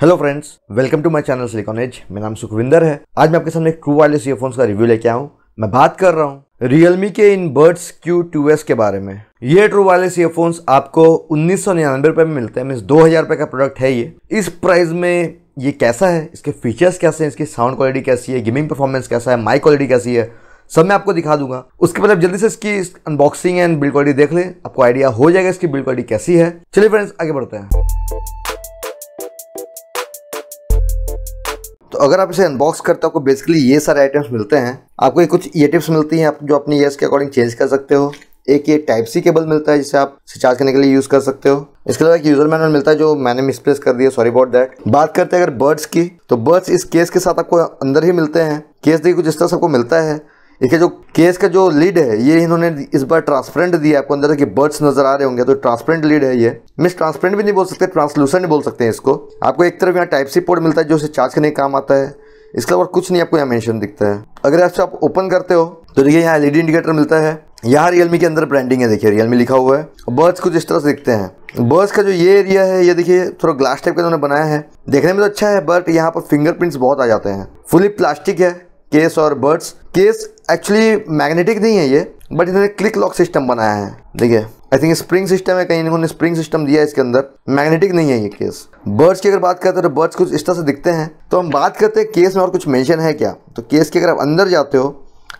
hello friends welcome to my channel silicon age मेरा नाम सुखविंदर है आज मैं आपके सामने ट्रू वायरलेस ईयरफोन्स का रिव्यू लेके आऊँ मैं बात कर रहा हूँ रियलमी के इन बर्ड्स क्यू टू एस के बारे में ये ट्रू वायरलेस ईयरफोन्स आपको उन्नीस सौ निन्यानवे रुपये में मिलते हैं मीन दो हज़ार रुपये का प्रोडक्ट है ये इस प्राइस में ये कैसा है इसके फीचर्स कैसे हैं इसकी साउंड क्वालिटी कैसी है गेमिंग परफॉर्मेंस कैसा है माइक क्वालिटी कैसी है सब मैं आपको दिखा दूंगा उसके मतलब जल्दी से इसकी अनबॉक्सिंग एंड बिल्ड क्वालिटी देख लें आपको आइडिया हो जाएगा इसकी बिल्ड क्वालिटी कैसी है चलिए फ्रेंड्स आगे बढ़ते हैं तो अगर आप इसे अनबॉक्स करते हो आपको बेसिकली ये सारे आइटम्स मिलते हैं आपको ये कुछ ये टिप्स मिलती हैं आप जो अपनी ईयर्स के अकॉर्डिंग चेंज कर सकते हो एक ये टाइप सी केबल मिलता है जिसे आप चार्ज करने के लिए यूज़ कर सकते हो इसके अलावा एक यूज़र मैनुअल मिलता है जो मैंने मिसप्लेस कर दिया सॉरी अबाउट दैट बात करते हैं अगर बर्ड्स की तो बर्ड्स इस केस के साथ आपको अंदर ही मिलते हैं केस देखिए कुछ इस तरह सबको मिलता है इनके जो केस का जो लीड है ये इन्होंने इस बार ट्रांसपेरेंट दिया आपको अंदर कि बर्ड्स नजर आ रहे होंगे तो ट्रांसपेरेंट लीड है ये मिस ट्रांसपेरेंट भी नहीं बोल सकते ट्रांसलूसेंट बोल सकते हैं इसको आपको एक तरफ यहाँ टाइप सी पोर्ट मिलता है जो इसे चार्ज करने का काम आता है इसके अलावा कुछ नहीं आपको यहाँ मैंशन दिखता है अगर ऐसे आप ओपन करते हो तो देखिए यहाँ एलईडी इंडिकेटर मिलता है यहाँ रियलमी के अंदर ब्रांडिंग है देखिए रियलमी लिखा हुआ है बर्ड्स कुछ इस तरह से दिखते हैं बर्ड्स का जो ये एरिया है ये देखिए थोड़ा ग्लास टाइप का उन्होंने बनाया है देखने में तो अच्छा है बट यहाँ पर फिंगरप्रिंट्स बहुत आ जाते हैं फुली प्लास्टिक है केस और बर्ड्स केस एक्चुअली मैग्नेटिक नहीं है ये बट इन्होंने क्लिक लॉक सिस्टम बनाया है देखिए आई थिंक स्प्रिंग सिस्टम है कहीं इन्होंने स्प्रिंग सिस्टम दिया है इसके अंदर मैग्नेटिक नहीं है ये केस बर्ड्स की अगर बात करते हैं तो बर्ड्स कुछ इस तरह से दिखते हैं तो हम बात करते हैं केस में और कुछ मेंशन है क्या तो केस के अगर आप अंदर जाते हो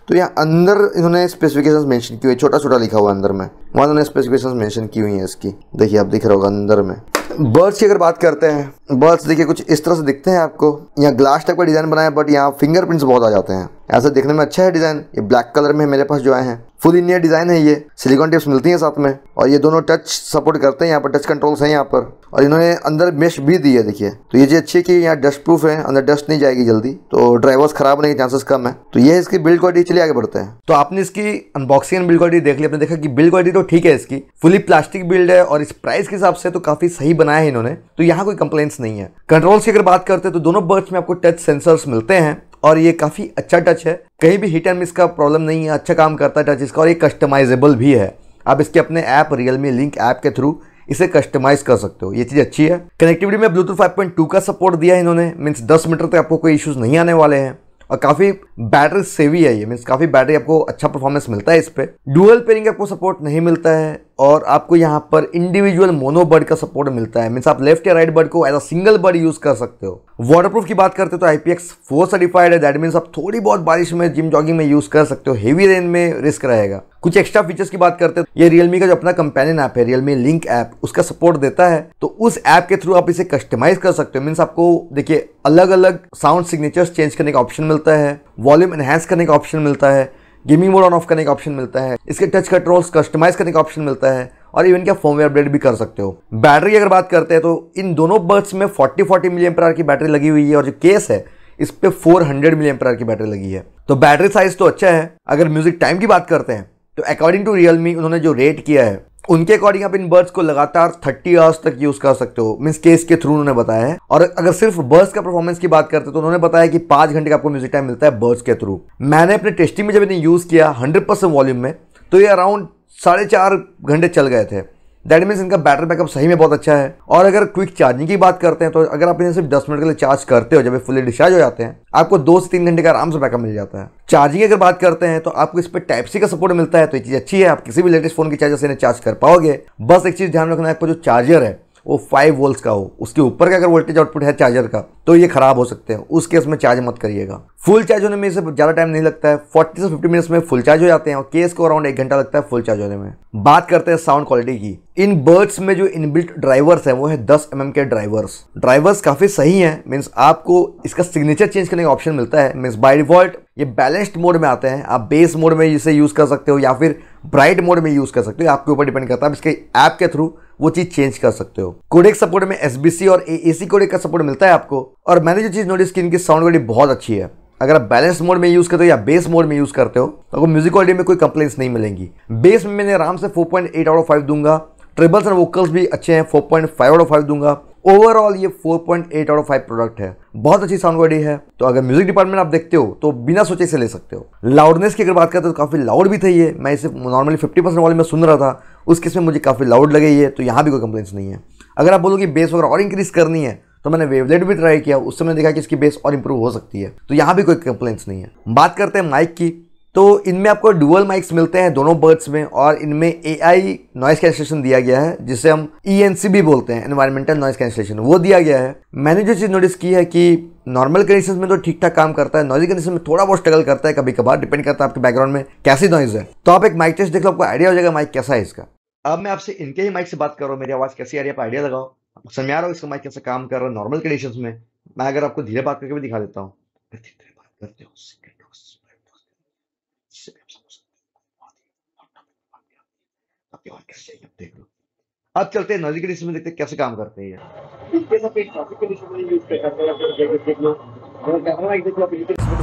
तो यहाँ अंदर इन्होंने स्पेसिफिकेशन मेंशन की हुई छोटा छोटा लिखा हुआ अंदर में वहाँ उन्होंने स्पेसिफिकेशन मेंशन की हुई है इसकी देखिए आप दिख रहे होगा अंदर में बर्ड्स की अगर बात करते हैं बर्ड्स देखिए कुछ इस तरह से दिखते हैं आपको यहाँ ग्लास टाइप का डिज़ाइन बनाया बट यहाँ फिंगरप्रिंट्स बहुत आ जाते हैं ऐसा देखने में अच्छा है डिज़ाइन ये ब्लैक कलर में मेरे पास जो आए हैं फुल इंडिया डिज़ाइन है ये सिलिकॉन टिप्स मिलती हैं साथ में और ये दोनों टच सपोर्ट करते हैं यहाँ पर टच कंट्रोल्स हैं यहाँ पर और इन्होंने अंदर मेश भी दी है देखिए तो ये चीज़ अच्छी है कि यहाँ डस्ट प्रूफ है अंदर डस्ट नहीं जाएगी जल्दी तो ड्राइवर्स खराब होने के चांसेस कम है तो ये इसकी बिल्ड क्वालिटी चलिए आगे बढ़ते हैं तो आपने इसकी अनबॉक्सिंग बिल्ड क्वालिटी देख ली आपने देखा कि बिल्ड क्वालिटी तो ठीक है इसकी फुली प्लास्टिक बिल्ड है और इस प्राइस के हिसाब से तो काफ़ी सही बनाया है इन्होंने तो यहाँ कोई कंप्लेन्स नहीं है कंट्रोल्स की अगर बात करते हैं तो दोनों बर्ड्स में आपको टच सेंसर्स मिलते हैं और ये काफ़ी अच्छा टच है कहीं भी हिट एंड मिस का प्रॉब्लम नहीं है अच्छा काम करता है टच इसका और ये कस्टमाइजेबल भी है आप इसके अपने ऐप रियलमी लिंक ऐप के थ्रू इसे कस्टमाइज कर सकते हो ये चीज़ अच्छी है कनेक्टिविटी में ब्लूटूथ 5.2 का सपोर्ट दिया है इन्होंने मीन्स 10 मीटर तक आपको कोई इश्यूज नहीं आने वाले हैं और काफ़ी बैटरी सेवी है ये मीन्स काफ़ी बैटरी आपको अच्छा परफॉर्मेंस मिलता है इस पर डुअल पेयरिंग आपको सपोर्ट नहीं मिलता है और आपको यहाँ पर इंडिविजुअल मोनो बर्ड का सपोर्ट मिलता है मीन्स आप लेफ्ट या राइट बर्ड को as a single bud use कर सकते हो वाटरप्रूफ की बात करते हो तो I P X four certified है दैट मीन्स आप थोड़ी बहुत बारिश में जिम जॉगिंग में यूज़ कर सकते हो हेवी रेन में रिस्क रहेगा कुछ एक्स्ट्रा फीचर्स की बात करते हैं ये रियलमी का जो अपना कंपेनियन ऐप है रियलमी लिंक ऐप उसका सपोर्ट देता है तो उस ऐप के थ्रू आप इसे कस्टमाइज कर सकते हो मीन्स आपको देखिए अलग अलग साउंड सिग्नेचर्स चेंज करने का ऑप्शन मिलता है वॉल्यूम एनहेंस करने का ऑप्शन मिलता है गेमिंग मोड ऑन ऑफ करने का ऑप्शन मिलता है इसके टच कंट्रोल्स कस्टमाइज करने का ऑप्शन मिलता है और इवन क्या फॉर्मवेयर अपडेट भी कर सकते हो बैटरी अगर बात करते हैं तो इन दोनों बर्ड्स में 40 40 मिलियन पर की बैटरी लगी हुई है और जो केस है इस पर फोर हंड्रेड मिलियन पर की बैटरी लगी है तो बैटरी साइज तो अच्छा है अगर म्यूजिक टाइम की बात करते हैं तो अकॉर्डिंग टू रियलमी उन्होंने जो रेट किया है उनके अकॉर्डिंग आप इन बर्ड्स को लगातार 30 आवर्स तक यूज कर सकते हो मीन केस के थ्रू उन्होंने बताया है और अगर सिर्फ बर्ड्स का परफॉर्मेंस की बात करते तो उन्होंने बताया कि पांच घंटे का आपको म्यूजिक टाइम मिलता है बर्ड्स के थ्रू मैंने अपने टेस्टिंग में जब इन्हें यूज किया हंड्रेड वॉल्यूम में तो ये अराउंड साढ़े चार घंटे चल गए थे दैट मीन्स इनका बैटरी बैकअप सही में बहुत अच्छा है और अगर क्विक चार्जिंग की बात करते हैं तो अगर आप इन्हें सिर्फ दस मिनट के लिए चार्ज करते हो जब ये फुली डिस्चार्ज हो जाते हैं आपको दो से तीन घंटे का आराम से बैकअप मिल जाता है चार्जिंग अगर बात करते हैं तो आपको इस पर टाइप सी का सपोर्ट मिलता है तो ये चीज़ अच्छी है आप किसी भी लेटेस्ट फोन की चार्जर से इन्हें चार्ज कर पाओगे बस एक चीज़ ध्यान रखना है आपको जो चार्जर है वो फाइव वोल्ट का हो उसके ऊपर का अगर वोल्टेज आउटपुट है चार्जर का तो ये ख़राब हो सकते हैं उस केस में चार्ज मत करिएगा फुल चार्ज होने में ज़्यादा टाइम नहीं लगता है 40 से 50 मिनट्स में फुल चार्ज हो जाते हैं और केस को अराउंड एक घंटा लगता है फुल चार्ज होने में बात करते हैं साउंड क्वालिटी की इन बर्ड्स में जो इनबिल्ट ड्राइवर्स हैं वो है दस एम mm के ड्राइवर्स ड्राइवर्स काफ़ी सही हैं मीन्स आपको इसका सिग्नेचर चेंज करने का ऑप्शन मिलता है मीन्स बाई डिफॉल्ट ये बैलेंस्ड मोड में आते हैं आप बेस मोड में इसे यूज़ कर सकते हो या फिर ब्राइट मोड में यूज़ कर सकते हो आपके ऊपर डिपेंड करता है इसके ऐप के थ्रू वो चीज़ चेंज कर सकते हो कोडेक सपोर्ट में एस और ए कोडेक का सपोर्ट मिलता है आपको और मैंने जो चीज़ नोटिस की इनकी साउंड क्वालिटी बहुत अच्छी है अगर आप बैलेंस मोड में यूज़ करते हो या बेस मोड में यूज़ करते हो तो आपको म्यूजिक क्वालिटी में कोई कंप्लेंट्स नहीं मिलेंगी बेस में मैंने आराम से 4.8 आउट ऑफ फाइव दूंगा ट्रिबल्स एंड वोकल्स भी अच्छे हैं 4.5 आउट ऑफ फाइव दूंगा ओवरऑल ये 4.8 आउट ऑफ फाइव प्रोडक्ट है बहुत अच्छी साउंड क्वालिटी है तो अगर म्यूजिक डिपार्टमेंट आप देखते हो तो बिना सोचे से ले सकते हो लाउडनेस की अगर बात करते हो तो काफ़ी लाउड भी था ये मैं इसे नॉर्मली फिफ्टी परसेंट वाले में सुन रहा था उस किस में मुझे काफ़ी लाउड लगे ये तो यहाँ भी कोई कंप्लेन नहीं है अगर आप बोलोगे बेस वगैरह और इंक्रीज़ करनी है तो मैंने वेवलेट भी ट्राई किया उस समय देखा कि इसकी बेस और इंप्रूव हो सकती है तो यहाँ भी कोई कंप्लेंट्स नहीं है बात करते हैं माइक की तो इनमें आपको डुअल माइक्स मिलते हैं दोनों बर्ड्स में और इनमें ए आई नॉइस कैंसलेशन दिया गया है जिसे हम ई e भी बोलते हैं एनवायरमेंटल नॉइस कैंसलेशन वो दिया गया है मैंने जो चीज़ नोटिस की है कि नॉर्मल कंडीशन में तो ठीक ठाक काम करता है नॉइजी कंडीशन में थोड़ा बहुत स्ट्रगल करता है कभी कभार डिपेंड करता है आपके बैकग्राउंड में कैसी नॉइज है तो आप एक माइक टेस्ट देख लो आपको आइडिया हो जाएगा माइक कैसा है इसका अब मैं आपसे इनके ही माइक से बात कर रहा हूँ मेरी आवाज़ कैसी आ रही है आप आइडिया लगाओ समझ आ रहा हूँ इसका माइक कैसे काम कर रहा है नॉर्मल कंडीशन में मैं अगर आपको धीरे बात करके भी दिखा देता हूँ अब चलते हैं नॉइज कंडीशन में देखते कैसे काम करते हैं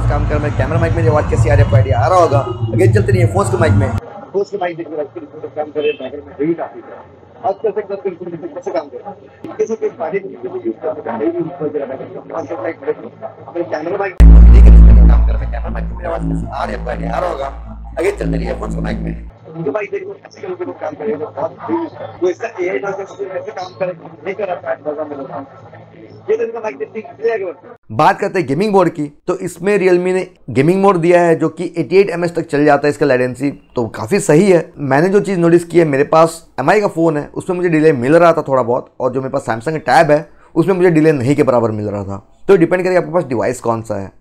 काम कर मैं कैमरा माइक में जो आवाज कैसी आ रही है आइडिया आ रहा होगा अगेन चलते नहीं है फोन के माइक में फोन के माइक देख काम कर रहे हैं आज कल तक बिल्कुल भी कैसे काम कर किसी भी पार्टी को यूज करते पहले भी यूज करते रहना चाहिए आज तक एक बड़े अपने कैमरा माइक काम कर रहे कैमरा माइक मेरा आवाज आ रही है आ रहा होगा आगे चलते रहिए फोन माइक में उनके तो भाई देखो ऐसे करके लोग काम करेगा तो बहुत वो तो इसका एआई डाटा ऐसे काम करेगा नहीं कर रहा है बात करते हैं गेमिंग मोड की तो इसमें रियलमी ने गेमिंग मोड दिया है जो कि 88 एम तक चल जाता है इसका लाइडेंसी तो काफ़ी सही है मैंने जो चीज़ नोटिस की है मेरे पास एम का फ़ोन है उसमें मुझे डिले मिल रहा था थोड़ा बहुत और जो मेरे पास सैमसंग टैब है उसमें मुझे डिले नहीं के बराबर मिल रहा था तो डिपेंड करिए आपके पास डिवाइस कौन सा है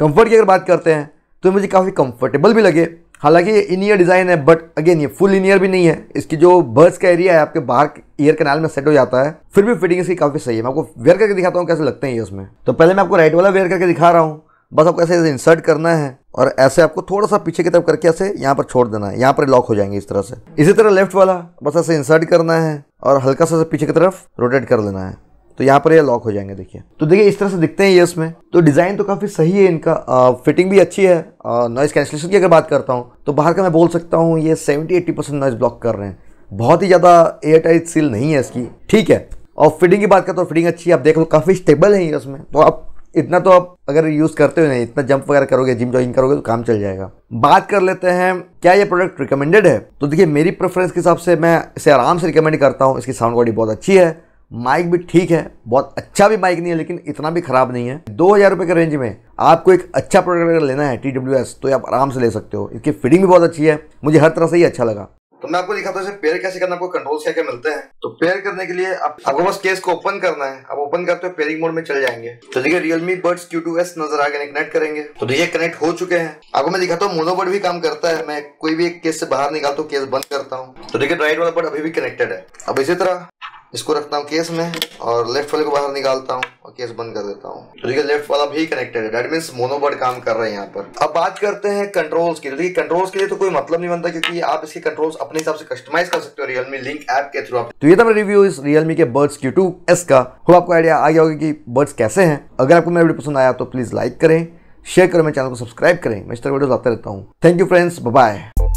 कंफर्ट की अगर बात करते हैं तो मुझे काफ़ी कंफर्टेबल भी लगे हालांकि ये इन ईयर डिज़ाइन है बट अगेन ये फुल इन ईयर भी नहीं है इसकी जो बर्स का एरिया है आपके बाहर ईयर कनाल में सेट हो जाता है फिर भी फिटिंग इसकी काफ़ी सही है मैं आपको वेयर करके दिखाता हूँ कैसे लगते हैं ये उसमें तो पहले मैं आपको राइट वाला वेयर करके दिखा रहा हूँ बस आपको ऐसे ऐसे इंसर्ट करना है और ऐसे आपको थोड़ा सा पीछे की तरफ करके ऐसे यहाँ पर छोड़ देना है यहाँ पर लॉक हो जाएंगे इस तरह से इसी तरह लेफ्ट वाला बस ऐसे इंसर्ट करना है और हल्का सा पीछे की तरफ रोटेट कर लेना है तो यहाँ पर ये यह लॉक हो जाएंगे देखिए तो देखिए इस तरह से दिखते हैं ये इसमें तो डिज़ाइन तो काफ़ी सही है इनका आ, फिटिंग भी अच्छी है नॉइज़ कैंसिलेशन की अगर बात करता हूँ तो बाहर का मैं बोल सकता हूँ ये seventy eighty percent noise block कर रहे हैं बहुत ही ज़्यादा एयर टाइट सील नहीं है इसकी ठीक है और फिटिंग की बात करता हूँ फिटिंग अच्छी है आप देख लो काफ़ी स्टेबल है ये उसमें तो आप इतना तो आप अगर यूज़ करते हो नहीं इतना जंप वगैरह करोगे जिम ज्वाइन करोगे तो काम चल जाएगा बात कर लेते हैं क्या ये प्रोडक्ट रिकमेंडेड है तो देखिए मेरी प्रेफरेंस के हिसाब से मैं इसे आराम से रिकमेंड करता हूँ इसकी साउंड क्वालिटी बहुत अच्छी है माइक भी ठीक है बहुत अच्छा भी माइक नहीं है लेकिन इतना भी ख़राब नहीं है दो हज़ार रुपये के रेंज में आपको एक अच्छा प्रोडक्ट अगर लेना है टी डब्ल्यू एस तो आप आराम से ले सकते हो इसकी फिटिंग भी बहुत अच्छी है मुझे हर तरह से ही अच्छा लगा तो मैं आपको दिखाता हूँ पेयर कैसे करना आपको कंट्रोल क्या क्या मिलते हैं तो पेयर करने के लिए आपको बस केस को ओपन करना है आप ओपन करते हो पेयरिंग मोड में चले जाएंगे तो देखिए realme buds Q two S नजर आगे कनेक्ट करेंगे तो देखिए कनेक्ट हो चुके हैं आपको मैं दिखाता हूँ मोनोबर्ड भी काम करता है मैं कोई भी एक केस से बाहर निकालता हूँ केस बंद करता हूँ तो देखिए राइट वाला बर्ड अभी भी कनेक्टेड है अब इसी तरह इसको रखता हूँ केस में और लेफ्ट वाले को बाहर निकालता हूँ और केस बंद कर देता हूँ तो देखिए लेफ्ट वाला भी कनेक्टेड है डेट मीन्स मोनोबर्ड काम कर रहे हैं यहाँ पर अब बात करते हैं कंट्रोल्स की देखिए कंट्रोल्स के लिए तो कोई मतलब नहीं बनता क्योंकि आप इसके कंट्रोल्स अपने हिसाब से कस्टमाइज कर सकते हो रियलमी लिंक ऐप के थ्रू तो ये था रिव्यू इस रियलमी के बर्ड्स क्यू टू एस का खुद आपको आइडिया आ गया होगा कि बर्ड्स कैसे हैं अगर आपको मेरा वीडियो पसंद आया तो प्लीज़ लाइक करें शेयर करें मेरे चैनल को सब्सक्राइब करें मैं इस तरह वीडियो लाता रहता हूँ थैंक यू फ्रेंड्स बाय